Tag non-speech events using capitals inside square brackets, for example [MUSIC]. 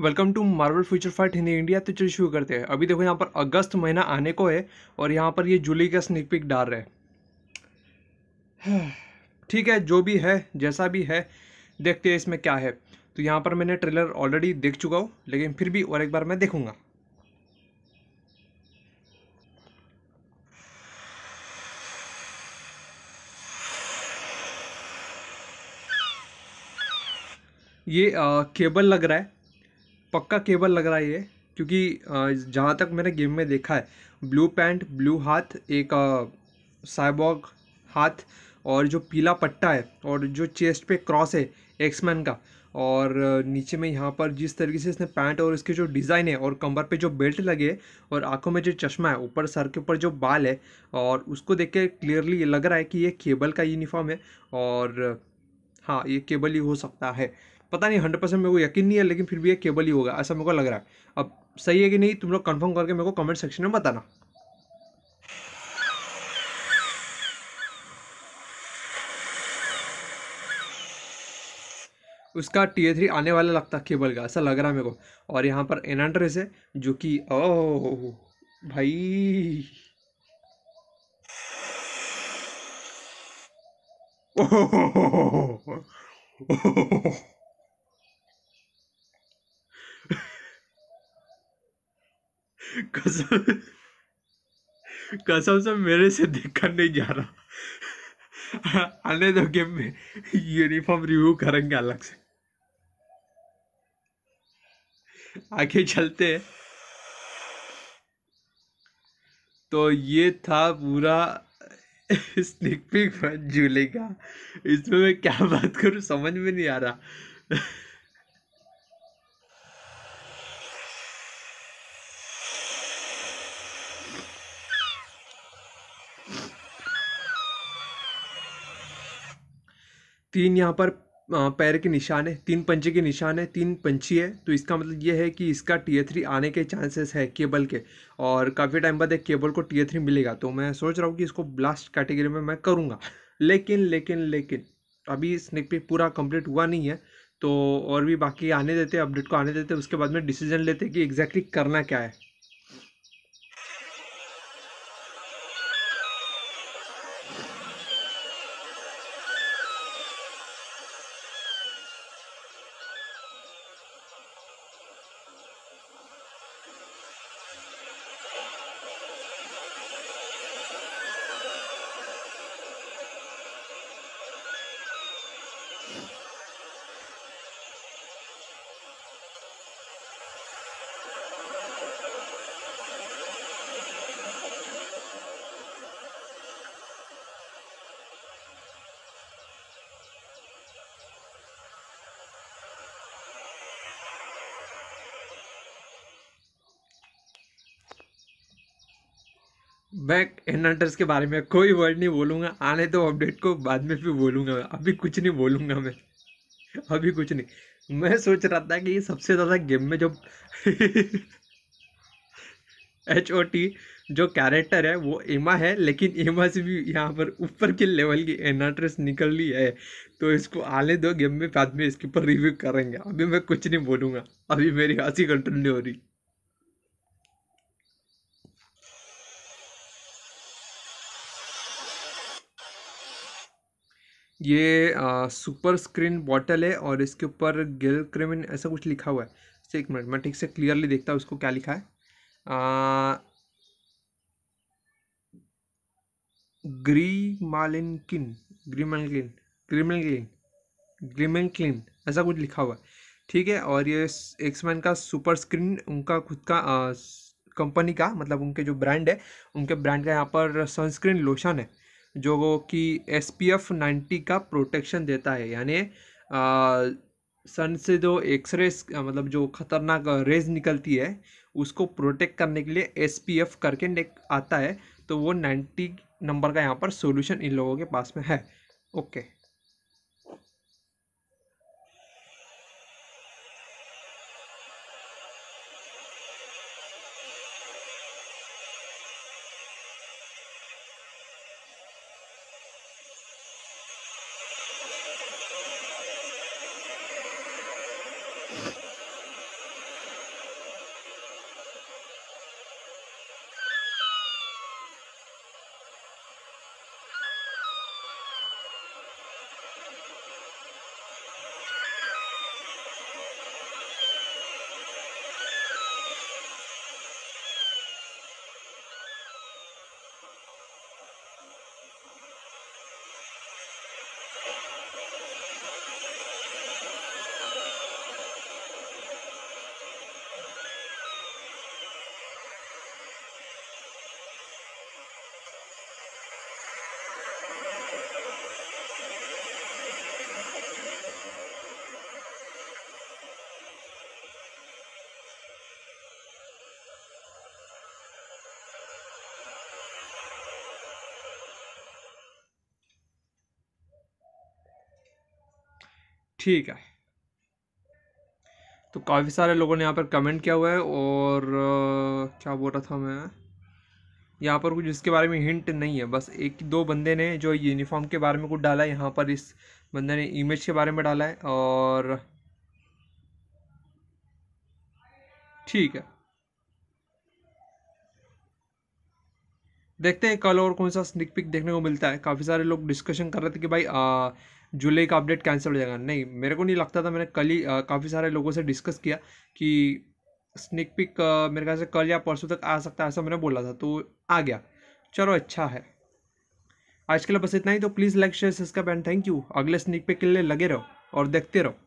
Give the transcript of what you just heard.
welcome to Marvel Future Fight Hindi India तो चलिए शुरू करते हैं अभी देखो यहाँ पर अगस्त महीना आने को है और यहाँ पर ये जुली का स्निक पिक डाल रहे [SIGHS] ठीक है जो भी है जैसा भी है देखते हैं इसमें क्या है तो यहाँ पर मैंने ट्रेलर ऑलरेडी देख चुका हूँ लेकिन फिर भी और एक बार मैं देखूँगा ये आ, केबल लग रहा है पक्का केबल लग रहा है ये क्योंकि जहाँ तक मैंने गेम में देखा है ब्लू पैंट ब्लू हाथ एक साइबॉग हाथ और जो पीला पट्टा है और जो चेस्ट पे क्रॉस है एक्समैन का और नीचे में यहाँ पर जिस तरीके से इसने पैंट और इसके जो डिज़ाइन है और कमर पे जो बेल्ट लगे और आंखों में जो चश्मा है ऊपर सर के ऊपर जो बाल है और उसको देख के क्लियरली लग रहा है कि ये केबल का यूनिफॉर्म है और हाँ ये केबल ही हो सकता है पता नहीं हंड्रेड परसेंट मेरे को यकीन नहीं है लेकिन फिर भी ये केबल ही होगा ऐसा मेरे को लग रहा है अब सही है कि नहीं तुम लोग कन्फर्म करके मेरे को कमेंट सेक्शन में बताना उसका टी ए थ्री आने वाला लगता केबल का ऐसा लग रहा है मेरे को और यहाँ पर एनाड्रेस है जो कि ओ भाई ओह कसम कसम से मेरे से देखकर नहीं जा रहा आने दो गेम में यूनिफॉर्म रिव्यू करेंगे अलग से आगे चलते तो ये था पूरा स्निक जूले का इसमें मैं क्या बात करूं समझ में नहीं आ रहा तीन यहाँ पर पैर के निशान है तीन पंचे के निशान है तीन पंछी है तो इसका मतलब ये है कि इसका टीयर थ्री आने के चांसेस है केबल के और काफ़ी टाइम बाद एक केबल को टीयर थ्री मिलेगा तो मैं सोच रहा हूँ कि इसको ब्लास्ट कैटेगरी में मैं करूँगा लेकिन लेकिन लेकिन अभी स्निक पिक पूरा कंप्लीट हुआ नहीं है तो और भी बाकी आने देते अपडेट को आने देते उसके बाद में डिसीजन लेते कि एग्जैक्टली करना क्या है मैं एनहंटर्स के बारे में कोई वर्ड नहीं बोलूँगा आने दो तो अपडेट को बाद में भी बोलूँगा अभी कुछ नहीं बोलूँगा मैं अभी कुछ नहीं मैं सोच रहा था कि ये सबसे ज़्यादा गेम में जो एच ओ टी जो कैरेक्टर है वो एमा है लेकिन एमा से भी यहाँ पर ऊपर के लेवल की एनाट्रेस निकल रही है तो इसको आने दो गेम में बाद में इसके ऊपर रिव्यू करेंगे अभी मैं कुछ नहीं बोलूँगा अभी मेरी हंसी कंट्रोल नहीं हो रही ये आ, सुपर स्क्रीन बॉटल है और इसके ऊपर गिल क्रिमिन ऐसा कुछ लिखा हुआ है एक मिनट मैं ठीक से क्लियरली देखता हूँ उसको क्या लिखा है आ, ग्री मालिनकिन क्लिन ग्रीमिन ग्रीमलकिन ऐसा कुछ लिखा हुआ है ठीक है और ये एक्समैन का सुपर स्क्रीन उनका खुद का कंपनी का मतलब उनके जो ब्रांड है उनके ब्रांड का यहाँ पर सनस्क्रीन लोशन है जो कि एस पी एफ नाइन्टी का प्रोटेक्शन देता है यानी सन से जो एक्सरेस मतलब जो खतरनाक रेज निकलती है उसको प्रोटेक्ट करने के लिए एस पी एफ करके आता है तो वो नाइन्टी नंबर का यहाँ पर सोल्यूशन इन लोगों के पास में है ओके ठीक है तो काफ़ी सारे लोगों ने यहाँ पर कमेंट किया हुआ है और क्या बोल रहा था मैं यहाँ पर कुछ इसके बारे में हिंट नहीं है बस एक दो बंदे ने जो यूनिफॉर्म के बारे में कुछ डाला है यहाँ पर इस बंदे ने इमेज के बारे में डाला है और ठीक है देखते हैं कल और कौन सा स्निक पिक देखने को मिलता है काफ़ी सारे लोग डिस्कशन कर रहे थे कि भाई आ, जुलाई का अपडेट कैंसिल हो जाएगा नहीं मेरे को नहीं लगता था मैंने कल ही काफ़ी सारे लोगों से डिस्कस किया कि स्निक पिक मेरे ख्याल से कल या परसों तक आ सकता है ऐसा मैंने बोला था तो आ गया चलो अच्छा है आज के लिए बस इतना ही तो please like share subscribe and thank you अगले स्निक पिक के लिए लगे रहो और देखते रहो